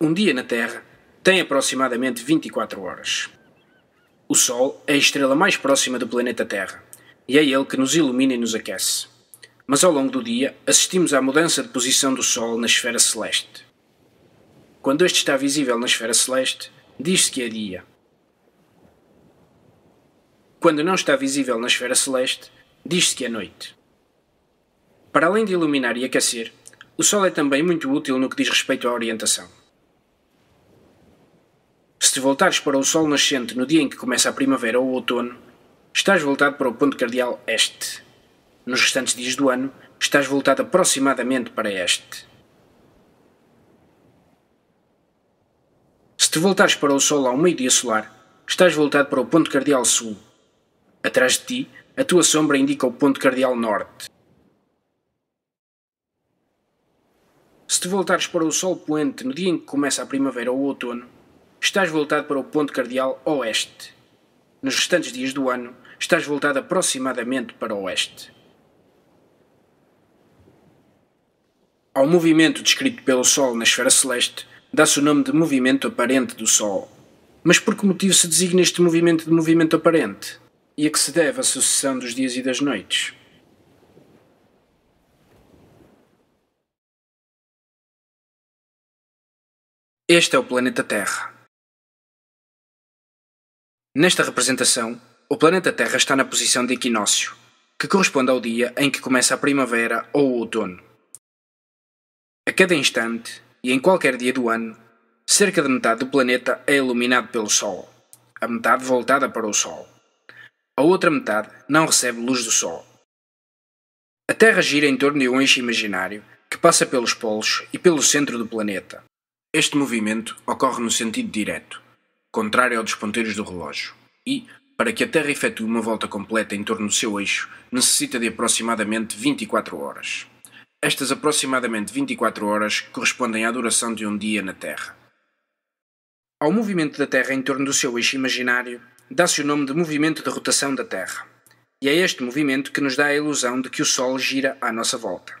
um dia na Terra tem aproximadamente 24 horas. O Sol é a estrela mais próxima do planeta Terra e é ele que nos ilumina e nos aquece. Mas ao longo do dia assistimos à mudança de posição do Sol na esfera celeste. Quando este está visível na esfera celeste, diz-se que é dia. Quando não está visível na esfera celeste, diz-se que é noite. Para além de iluminar e aquecer, o Sol é também muito útil no que diz respeito à orientação se voltares para o sol nascente no dia em que começa a primavera ou o outono, estás voltado para o ponto cardeal este. Nos restantes dias do ano, estás voltado aproximadamente para este. Se te voltares para o sol ao meio-dia solar, estás voltado para o ponto cardeal sul. Atrás de ti, a tua sombra indica o ponto cardeal norte. Se te voltares para o sol poente no dia em que começa a primavera ou o outono, estás voltado para o ponto cardeal oeste. Nos restantes dias do ano, estás voltado aproximadamente para o oeste. Ao movimento descrito pelo Sol na esfera celeste, dá-se o nome de movimento aparente do Sol. Mas por que motivo se designa este movimento de movimento aparente? E a que se deve a sucessão dos dias e das noites? Este é o planeta Terra. Nesta representação, o planeta Terra está na posição de equinócio, que corresponde ao dia em que começa a primavera ou o outono. A cada instante e em qualquer dia do ano, cerca de metade do planeta é iluminado pelo Sol, a metade voltada para o Sol. A outra metade não recebe luz do Sol. A Terra gira em torno de um eixo imaginário que passa pelos polos e pelo centro do planeta. Este movimento ocorre no sentido direto, contrário aos ponteiros do relógio, e, para que a Terra efetue uma volta completa em torno do seu eixo, necessita de aproximadamente 24 horas. Estas aproximadamente 24 horas correspondem à duração de um dia na Terra. Ao movimento da Terra em torno do seu eixo imaginário, dá-se o nome de movimento de rotação da Terra. E é este movimento que nos dá a ilusão de que o Sol gira à nossa volta.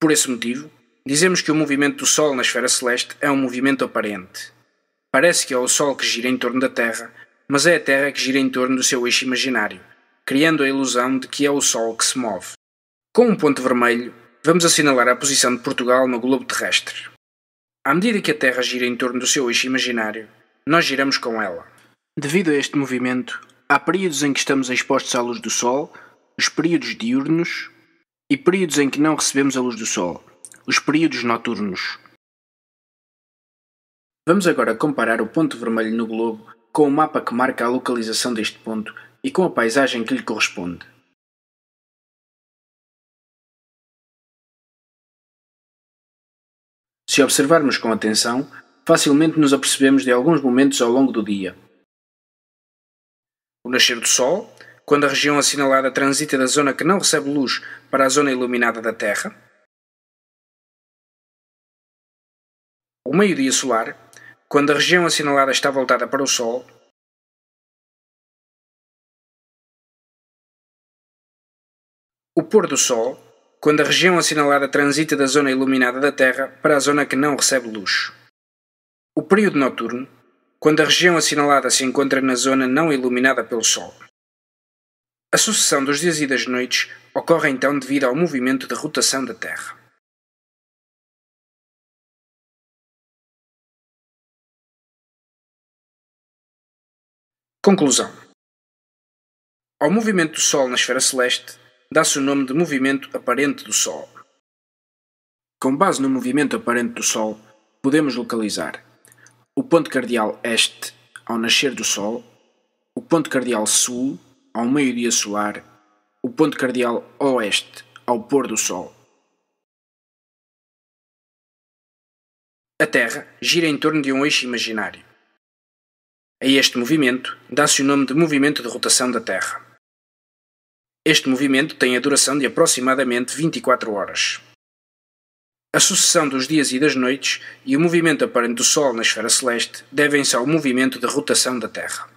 Por esse motivo, dizemos que o movimento do Sol na esfera celeste é um movimento aparente, Parece que é o Sol que gira em torno da Terra, mas é a Terra que gira em torno do seu eixo imaginário, criando a ilusão de que é o Sol que se move. Com um ponto vermelho, vamos assinalar a posição de Portugal no globo terrestre. À medida que a Terra gira em torno do seu eixo imaginário, nós giramos com ela. Devido a este movimento, há períodos em que estamos expostos à luz do Sol, os períodos diurnos, e períodos em que não recebemos a luz do Sol, os períodos noturnos. Vamos agora comparar o ponto vermelho no globo com o mapa que marca a localização deste ponto e com a paisagem que lhe corresponde. Se observarmos com atenção, facilmente nos apercebemos de alguns momentos ao longo do dia. O nascer do Sol, quando a região assinalada transita da zona que não recebe luz para a zona iluminada da Terra. O meio-dia solar, quando a região assinalada está voltada para o Sol, o pôr do Sol, quando a região assinalada transita da zona iluminada da Terra para a zona que não recebe luz. O período noturno, quando a região assinalada se encontra na zona não iluminada pelo Sol. A sucessão dos dias e das noites ocorre então devido ao movimento de rotação da Terra. Conclusão: Ao movimento do Sol na esfera celeste, dá-se o nome de movimento aparente do Sol. Com base no movimento aparente do Sol, podemos localizar o ponto cardial este ao nascer do Sol, o ponto cardial sul ao meio-dia solar, o ponto cardial oeste ao pôr do Sol. A Terra gira em torno de um eixo imaginário. A este movimento dá-se o nome de Movimento de Rotação da Terra. Este movimento tem a duração de aproximadamente 24 horas. A sucessão dos dias e das noites e o movimento aparente do Sol na esfera celeste devem-se ao movimento de rotação da Terra.